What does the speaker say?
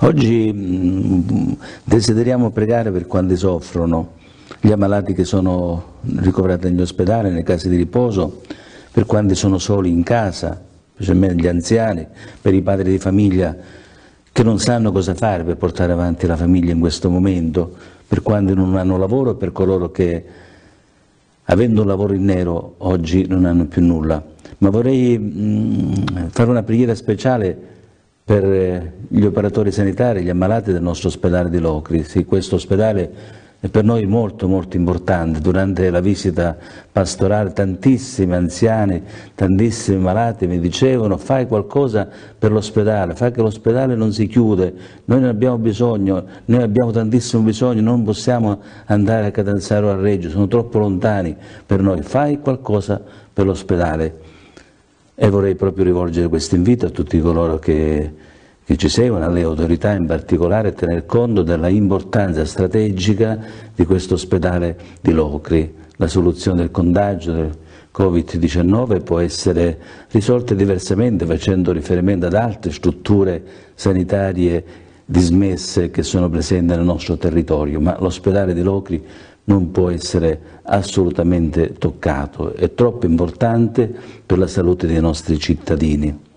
Oggi mm, desideriamo pregare per quanti soffrono, gli ammalati che sono ricoverati negli ospedali, nei casi di riposo, per quanti sono soli in casa, specialmente gli anziani, per i padri di famiglia che non sanno cosa fare per portare avanti la famiglia in questo momento, per quanti non hanno lavoro e per coloro che avendo un lavoro in nero oggi non hanno più nulla. Ma vorrei mh, mm, fare una preghiera speciale per eh, gli operatori sanitari, gli ammalati del nostro ospedale di Locri. questo ospedale è per noi molto molto importante, durante la visita pastorale tantissimi anziani, tantissimi malati mi dicevano fai qualcosa per l'ospedale, fai che l'ospedale non si chiude, noi ne abbiamo bisogno, noi abbiamo tantissimo bisogno, non possiamo andare a Catanzaro a Reggio, sono troppo lontani per noi, fai qualcosa per l'ospedale. E vorrei proprio rivolgere questo invito a tutti coloro che, che ci seguono, alle autorità in particolare, a tener conto della importanza strategica di questo ospedale di Locri. La soluzione del contagio del Covid-19 può essere risolta diversamente facendo riferimento ad altre strutture sanitarie dismesse che sono presenti nel nostro territorio, ma l'ospedale di Locri non può essere assolutamente toccato, è troppo importante per la salute dei nostri cittadini.